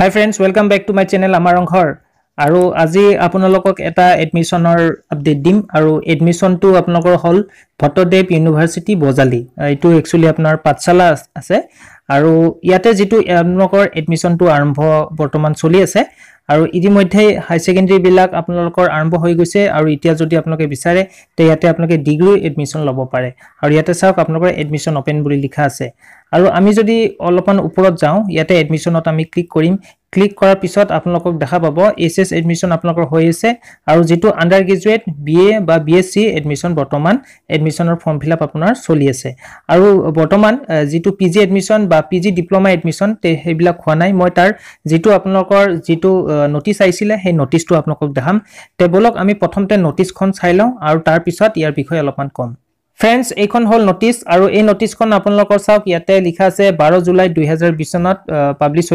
high friends welcome back to my channel আমাৰ অংশৰ আৰু আজি আপোনালোকক এটা এডমিশ্যনৰ আপডেট দিম আৰু এডমিশ্যনটো আপোনালোকৰ হ'ল ভট্টদেৱ ইউনিভাৰ্চিটি বজালি এইটো একচুৱেলি আপোনাৰ পাঠশালা আছে আৰু ইয়াতে যিটো আপোনালোকৰ এডমিশ্যনটো আৰম্ভ বৰ্তমান চলি আছে আৰু ইতিমধ্যে হাই ছেকেণ্ডেৰীবিলাক আপোনালোকৰ আৰম্ভ হৈ গৈছে আৰু এতিয়া যদি আপোনালোকে বিচাৰে তে ইয়াতে আপোনালোকে ডিগ্ৰী এডমিশ্যন ল'ব পাৰে আৰু ইয়াতে চাওক আপোনালোকৰ এডমিশ্যন অ'পেন বুলি লিখা আছে আৰু আমি যদি অলপমান ওপৰত যাওঁ ইয়াতে এডমিশ্যনত আমি ক্লিক কৰিম ক্লিক করার পিছত আপনার দেখা পাব এস এস এডমিশন আপনার হয়ে আছে আর যে আন্ডার গ্রেজুয়েট বিএ বা বিএসসি এডমিশন বর্তমান এডমিশনের ফর্ম ফিল আপ আপনার চলি আছে আর বর্তমান যে পিজি এডমিশন বা পিজি ডিপ্লোমা এডমিশন সেইবিল হওয়া নাই মানে তার যে আপনার যে নোটিস আইসে সেই নোটিসটা আপনার দেখাম টেবলক আমি প্রথমতে নোটিস চাই লো আর তারপর ইয়ার বিষয়ে অল্পমান কম ফ্রেন্ডস এই হল নোটিস আর এই নোটিস আপনার চাওক ইয়াতে লিখা আছে বারো জুলাই দুই হাজার বিশ সনত পাবলিশ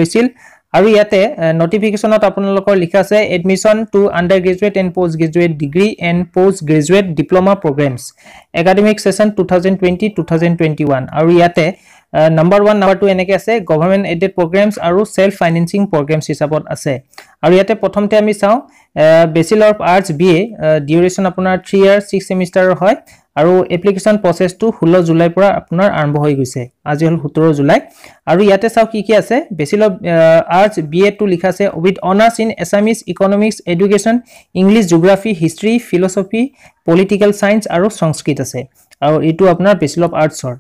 আৰু ইয়াতে নটিফিকেশ্যনত আপোনালোকৰ লিখা আছে admission to undergraduate and postgraduate degree and postgraduate diploma programmes academic session two thousand twenty two thousand twenty one আৰু ইয়াতে নাম্বাৰ ওৱান নাম্বাৰ টু এনেকৈ আছে গভৰ্ণমেণ্ট এইডেড প্ৰগ্ৰেমছ আৰু চেল্ফ ফাইনেন্সিং প্ৰগ্ৰেমছ হিচাপত আছে আৰু ইয়াতে প্ৰথমতে আমি চাওঁ bachelor of arts B A duration আপোনাৰ থ্ৰী ইয়াৰ ছিক্স ছেমিষ্টাৰৰ হয় আৰু এপ্লিকেশ্যন প্ৰচেছটো ষোল্ল জুলাইৰ পৰা আপোনাৰ আৰম্ভ হৈ গৈছে আজি হ'ল সোতৰ জুলাই আৰু ইয়াতে চাওঁ কি কি আছে বেচিল অফ আৰ্টছ বি এডটো লিখা আছে with honours in Assamese economics education English geography history philosophy political science আৰু সংস্কৃত আছে আৰু এইটো আপোনাৰ বেচিল অফ আৰ্টছৰ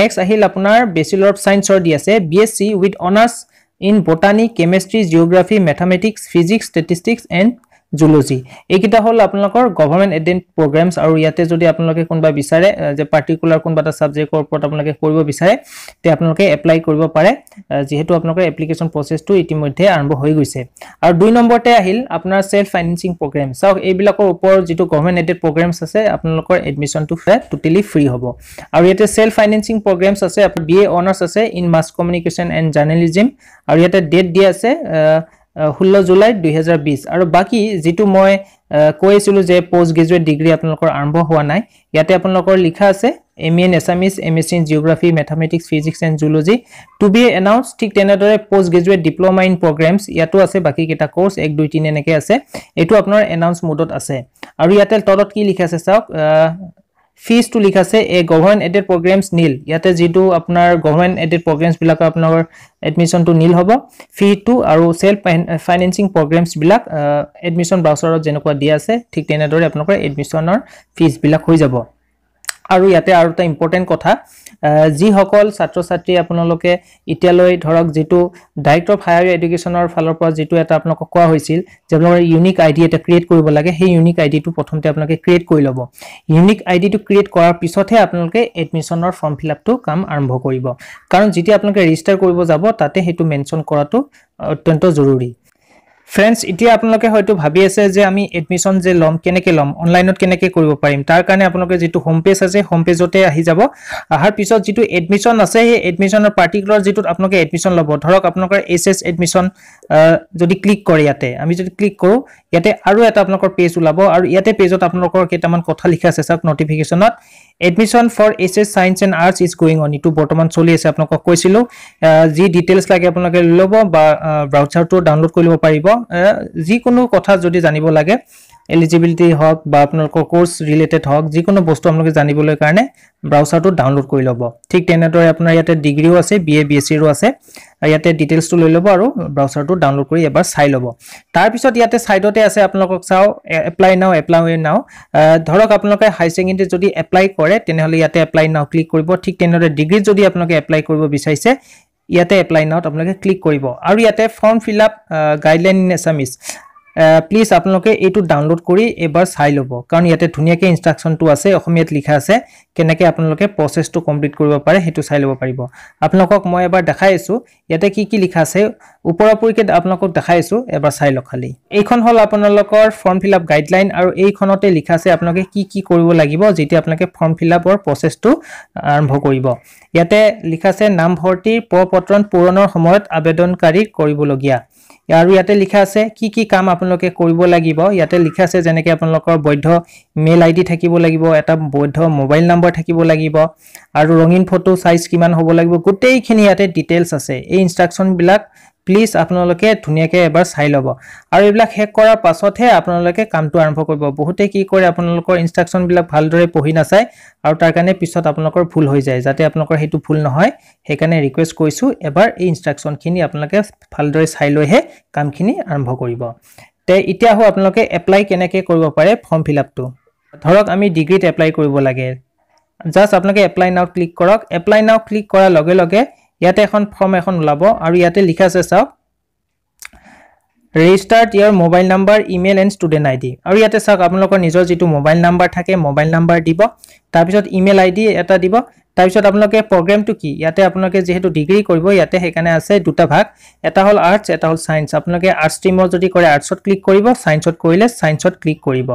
নেক্সট আহিল আপোনাৰ বেচিলৰ অফ ছায়েন্সৰ দি আছে B S C with honours in botany chemistry geography mathematics physics statistics and zoology এইকেইটা হ'ল আপোনালোকৰ গভৰ্ণমেণ্ট এডেণ্ট প্ৰগ্ৰেমছ আৰু ইয়াতে যদি আপোনালোকে কোনোবা বিচাৰে যে পাৰ্টিকুলাৰ কোনোবা এটা ছাবজেক্টৰ ওপৰত আপোনালোকে কৰিব বিচাৰে তে আপোনালোকে এপ্লাই কৰিব পাৰে যিহেতু আপোনালোকৰ এপ্লিকেশ্যন প্ৰচেছটো ইতিমধ্যে আৰম্ভ হৈ গৈছে আৰু দুই নম্বৰতে আহিল আপোনাৰ ছেল্ফ ফাইনেন্সিং প্ৰগ্ৰেম চাওক এইবিলাকৰ ওপৰত যিটো গভৰ্ণমেণ্ট এডেড প্ৰগ্ৰেমছ আছে আপোনালোকৰ এডমিশ্যনটো ট'টেলি ফ্ৰী হ'ব আৰু ইয়াতে ছেল্ফ ফাইনেন্সিং প্ৰগ্ৰেমছ আছে বি এ অনাৰ্ছ আছে in mass communication and journalism আৰু ইয়াতে ডেট দিয়া আছে ষোল্ল জুলাই দুহেজাৰ বিছ আৰু বাকী যিটো মই কৈ আছিলোঁ যে পষ্ট গ্ৰেজুৱেট ডিগ্ৰী আপোনালোকৰ আৰম্ভ হোৱা নাই ইয়াতে আপোনালোকৰ লিখা আছে M A in Assamese M S C in geography mathematics physics and zoology to be announce ঠিক তেনেদৰে postgraduate diploma in programmes ইয়াতো আছে বাকীকেইটা কৰ্ছ এক দুই তিনি এনেকৈ আছে এইটো আপোনাৰ এনাউন্স মুডত আছে আৰু ইয়াতে তলত কি লিখা আছে চাওক ফিজটো লিখাছে এই গভৰ্ণমেণ্ট এডেড প্ৰগ্ৰেমছ নীল ইয়াতে যিটো আপোনাৰ গভৰ্ণমেণ্ট এডেড প্ৰগ্ৰেমছবিলাক আপোনাৰ এডমিশ্যনটো নীল হ'ব ফি ফিটো আৰু চেল্ফ ফাইনেন্সিং প্ৰগ্ৰেমছবিলাক এডমিশ্যন ব্ৰাউচাৰত যেনেকুৱা দিয়া আছে ঠিক তেনেদৰে আপোনালোকৰ এডমিশ্যনৰ ফিজবিলাক হৈ যাব আৰু ইয়াতে আৰু এটা ইম্পৰ্টেণ্ট কথা যিসকল ছাত্ৰ ছাত্ৰী আপোনালোকে এতিয়ালৈ ধৰক যিটো ডাইৰেক্ট অফ হায়াৰ এডুকেশ্যনৰ ফালৰ পৰা যিটো এটা আপোনালোকক কোৱা হৈছিল যে আপোনালোকৰ ইউনিক আই ডি এটা ক্ৰিয়েট কৰিব লাগে সেই ইউনিক আই ডিটো প্ৰথমতে আপোনালোকে ক্ৰিয়েট কৰি ল'ব ইউনিক আই ডিটো ক্ৰিয়েট কৰাৰ পিছতহে আপোনালোকে এডমিশ্যনৰ ফৰ্ম ফিল আপটো কাম আৰম্ভ কৰিব কাৰণ যেতিয়া আপোনালোকে ৰেজিষ্টাৰ কৰিব যাব তাতে সেইটো মেনশ্যন কৰাটো অত্যন্ত জৰুৰী ফ্ৰেণ্ডছ এতিয়া আপোনালোকে হয়তো ভাবি আছে যে আমি এডমিশ্যন যে ল'ম কেনেকৈ ল'ম অনলাইনত কেনেকৈ কৰিব পাৰিম তাৰ কাৰণে আপোনালোকে যিটো হোম পেজ আছে হোম পেজতে আহি যাব অহাৰ পিছত যিটো এডমিশ্যন আছে সেই এডমিশ্যনৰ পাৰ্টিকুলাৰ যিটোত আপোনালোকে এডমিশ্যন ল'ব ধৰক আপোনালোকৰ এইছ এছ এডমিশ্যন যদি ক্লিক কৰে ইয়াতে আমি যদি ক্লিক কৰোঁ ইয়াতে আৰু এটা আপোনালোকৰ পেজ ওলাব আৰু ইয়াতে পেজত আপোনালোকৰ কেইটামান কথা লিখা আছে চাওক নটিফিকেশ্যনত admission for H S science and arts is going on এইটো বৰ্তমান চলি আছে আপোনালোকক কৈছিলোঁ যি ডিটেইলছ লাগে আপোনালোকে লৈ ল'ব বা ব্ৰাউজাৰটো ডাউনলোড কৰিব পাৰিব যিকোনো কথা যদি জানিব লাগে এলিজিবিলিটি হওক বা আপোনালোকৰ কোৰ্ছ ৰিলেটেড হওক যিকোনো বস্তু আপোনালোকে জানিবলৈ কাৰণে ব্ৰাউচাৰটো ডাউনলোড কৰি ল'ব ঠিক তেনেদৰে আপোনাৰ ইয়াতে ডিগ্ৰীও আছে বি এ বি এছ চিৰো আছে ইয়াতে ডিটেইলছটো লৈ ল'ব আৰু ব্ৰাউচাৰটো ডাউনলোড কৰি এবাৰ চাই ল'ব তাৰপিছত ইয়াতে ছাইডতে আছে আপোনালোকক চাওঁ এপ্লাই নাও এপ্লাই ৱে নাও ধৰক আপোনালোকে হাই ছেকেণ্ডেৰী যদি এপ্লাই কৰে তেনেহ'লে ইয়াতে এপ্লাই নাও ক্লিক কৰিব ঠিক তেনেদৰে ডিগ্ৰীত যদি আপোনালোকে এপ্লাই কৰিব ইয়াতে এপ্লাই নাওত আপোনালোকে ক্লিক কৰিব আৰু ইয়াতে form fill up guideline in Assamese please আপোনালোকে এইটো ডাউনলোড কৰি এবাৰ চাই ল'ব কাৰণ ইয়াতে ধুনীয়াকৈ ইনষ্ট্ৰাকশ্যনটো আছে অসমীয়াত লিখা আছে কেনেকৈ আপোনালোকে প্ৰচেছটো কমপ্লিট কৰিব পাৰে সেইটো চাই ল'ব পাৰিব আপোনালোকক মই এবাৰ দেখাই আছোঁ ইয়াতে কি কি লিখা আছে ওপৰাপৰিকৈ আপোনালোকক দেখাই আছোঁ এবাৰ চাই লওক খালি এইখন হ'ল আপোনালোকৰ ফৰ্ম ফিল আপ গাইডলাইন আৰু এইখনতে লিখা আছে আপোনালোকে কি কি কৰিব লাগিব যেতিয়া আপোনালোকে ফৰ্ম ফিল আপৰ প্ৰচেছটো আৰম্ভ কৰিব ইয়াতে লিখা আছে নামভৰ্তিৰ প্ৰ পূৰণৰ সময়ত আবেদনকাৰী কৰিবলগীয়া আৰু ইয়াতে লিখা আছে কি কি কাম আপোনালোকে কৰিব লাগিব ইয়াতে লিখা আছে যেনেকৈ আপোনালোকৰ বৈধ মেইল আইডি থাকিব লাগিব এটা বৈধ মোবাইল নাম্বাৰ থাকিব লাগিব আৰু ৰঙীন ফটো চাইজ কিমান হ'ব লাগিব গোটেইখিনি ইয়াতে ডিটেইলছ আছে এই বিলাক প্লিজ আপোনালোকে ধুনীয়াকৈ এবাৰ চাই ল'ব আৰু এইবিলাক শেষ কৰাৰ পাছতহে আপোনালোকে কামটো আৰম্ভ কৰিব বহুতে কি কৰে আপোনালোকৰ ইনষ্ট্ৰাকশ্যনবিলাক ভালদৰে পঢ়ি নাচায় আৰু তাৰ কাৰণে পিছত আপোনালোকৰ ভুল হৈ যায় যাতে আপোনালোকৰ সেইটো ভুল নহয় সেইকাৰণে ৰিকুৱেষ্ট কৰিছোঁ এবাৰ এই ইনষ্ট্ৰাকশ্যনখিনি আপোনালোকে ভালদৰে চাই লৈহে কামখিনি আৰম্ভ কৰিব তে এতিয়া আহোঁ আপোনালোকে এপ্লাই কেনেকৈ কৰিব পাৰে ফৰ্ম ফিল আপটো ধৰক আমি ডিগ্ৰীত এপ্লাই কৰিব লাগে জাষ্ট আপোনালোকে এপ্লাই নাও ক্লিক কৰক এপ্লাই নাও ক্লিক কৰাৰ লগে লগে ইয়াতে এখন ফৰ্ম এখন ওলাব আৰু ইয়াতে লিখা আছে চাওক registered your mobile number email and student I D আৰু ইয়াতে চাওক আপোনালোকৰ নিজৰ যিটো মোবাইল নাম্বাৰ থাকে মোবাইল নাম্বাৰ দিব তাৰপিছত ইমেইল আইডি এটা দিব তাৰপিছত আপোনালোকে প্ৰগ্ৰেমটো কি ইয়াতে আপোনালোকে যিহেতু ডিগ্ৰী কৰিব ইয়াতে সেইকাৰণে আছে দুটা ভাগ এটা হ'ল আৰ্টছ এটা হ'ল ছায়েন্স আপোনালোকে আৰ্টছ ষ্ট্ৰীমত যদি কৰে আৰ্টছত ক্লিক কৰিব ছায়েন্সত কৰিলে ছায়েন্সত ক্লিক কৰিব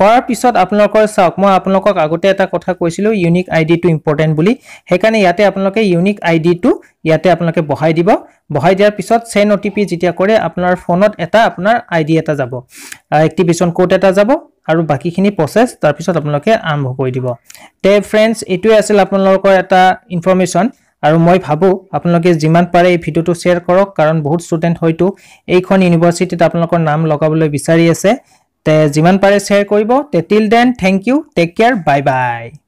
কৰাৰ পিছত আপোনালোকৰ চাওক মই আপোনালোকক আগতে এটা কথা কৈছিলোঁ ইউনিক আই ডিটো ইম্পৰ্টেণ্ট বুলি সেইকাৰণে ইয়াতে আপোনালোকে ইউনিক আই ডিটো ইয়াতে আপোনালোকে বহাই দিব বহাই দিয়াৰ পিছত চেন অ' টি পি যেতিয়া কৰে আপোনাৰ ফোনত এটা আপোনাৰ আই ডি এটা যাব এক্টিভেশ্যন ক'ড এটা যাব আৰু বাকীখিনি প্ৰচেছ তাৰপিছত আপোনালোকে আৰম্ভ কৰি দিব তে ফ্ৰেণ্ডছ এইটোৱে আছিল আপোনালোকৰ এটা ইনফৰ্মেশ্যন আৰু মই ভাবোঁ আপোনালোকে যিমান পাৰে এই ভিডিঅ'টো শ্বেয়াৰ কৰক কাৰণ বহুত ষ্টুডেণ্ট হয়তো এইখন ইউনিভাৰ্চিটিত আপোনালোকৰ নাম লগাবলৈ বিচাৰি আছে তে যিমান পাৰে শ্বেয়াৰ কৰিব তে till then thank you take care bye by